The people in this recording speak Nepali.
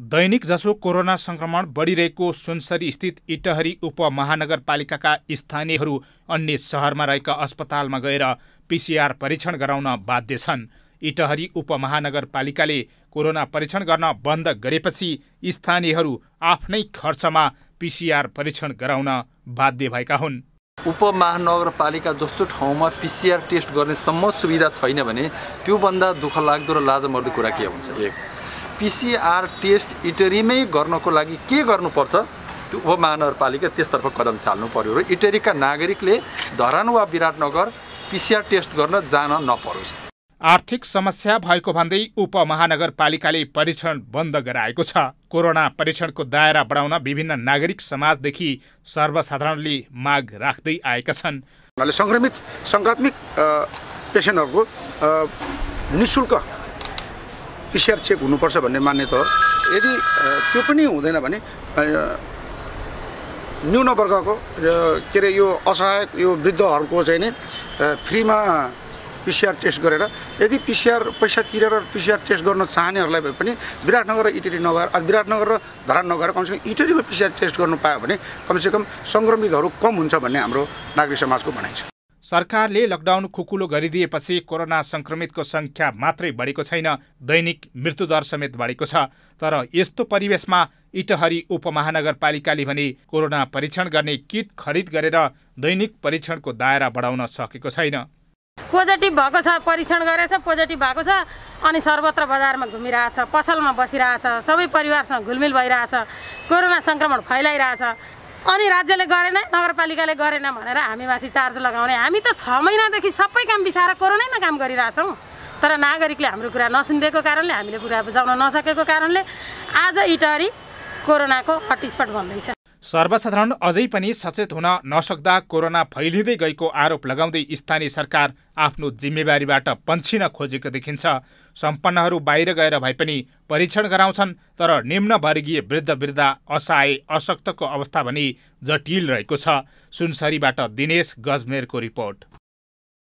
दैनिक जसो कोरोना संक्रमण बढिरहेको सुनसरी स्थित इटहरी उपमहानगरपालिकाका स्थानीयहरू अन्य सहरमा रहेका अस्पतालमा गएर पिसिआर परीक्षण गराउन बाध्य छन् इटहरी उपमहानगरपालिकाले कोरोना परीक्षण गर्न बन्द गरेपछि स्थानीयहरू आफ्नै खर्चमा पिसिआर परीक्षण गराउन बाध्य भएका हुन् उपमहानगरपालिका जस्तो ठाउँमा पिसिआर टेस्ट गर्नेसम्म सुविधा छैन भने त्योभन्दा दुःख लाग्दो र लाजमर्दो कुरा के हुन्छ एक पिसिआर टेस्ट इटरीमै गर्नको लागि के गर्नुपर्छ त्यो उपमहानगरपालिका त्यसतर्फ कदम चाल्नु पर्यो र इटरीका नागरिकले धरान वा विराटनगर पिसिआर टेस्ट गर्न जान नपरोस् आर्थिक समस्या भएको भन्दै उपमहानगरपालिकाले परीक्षण बन्द गराएको छ कोरोना परीक्षणको दायरा बढाउन विभिन्न नागरिक समाजदेखि सर्वसाधारणले माग राख्दै आएका छन् सङ्क्रमित सङ्घात्मिक पेसेन्टहरूको निशुल्क पिसिआर चेक हुनुपर्छ भन्ने मान्यता हो यदि त्यो पनि हुँदैन भने न्यून वर्गको के अरे यो असहाय यो वृद्धहरूको चाहिँ नि फ्रीमा पिसिआर टेस्ट गरेर यदि पिसिआर पैसा तिरेर पिसिआर टेस्ट गर्न चाहनेहरूलाई भए पनि विराटनगर र इटरी नगएर विराटनगर र धरान नगएर कमसेकम इटरीमा पिसिआर टेस्ट गर्नु पायो भने कमसेकम सङ्क्रमितहरू कम हुन्छ भन्ने हाम्रो नागरिक समाजको भनाइ छ सरकारले लकडाउन खुकुलो गरिदिएपछि कोरोना संक्रमितको संख्या मात्रै बढेको छैन दैनिक मृत्युदर समेत बढेको छ तर यस्तो परिवेशमा इटहरी उपमहानगरपालिकाले भने कोरोना परीक्षण गर्ने किट खरिद गरेर दैनिक परीक्षणको दायरा बढाउन सकेको छैन पोजिटिभ भएको छ परीक्षण गरेछ पोजिटिभ भएको छ अनि सर्वत्र बजारमा घुमिरहेछ पसलमा बसिरहेछ सबै परिवारसँग घुलमिल भइरहेछ कोरोना सङ्क्रमण फैलाइरहेछ अनि राज्यले गरेन नगरपालिकाले गरेन भनेर हामीमाथि चार्ज लगाउने हामी त छ महिनादेखि सबै काम बिसाएर कोरोनामा काम गरिरहेछौँ तर नागरिकले हाम्रो कुरा नसुनिदिएको कारणले हामीले कुरा बुझाउन नसकेको कारणले आज इटहरी कोरोनाको हटस्पट भन्दैछ सर्वसाधारण अझै पनि सचेत हुन नसक्दा कोरोना फैलिँदै गएको आरोप लगाउँदै स्थानीय सरकार आफ्नो जिम्मेवारीबाट पन्छिन खोजेको देखिन्छ सम्पन्नहरू बाहिर गएर भए पनि परीक्षण गराउँछन् तर निम्न वर्गीय वृद्ध वृद्ध असहाय अशक्तको अवस्था भने जटिल रहेको छ सुनसरीबाट दिनेश गजमेरको रिपोर्ट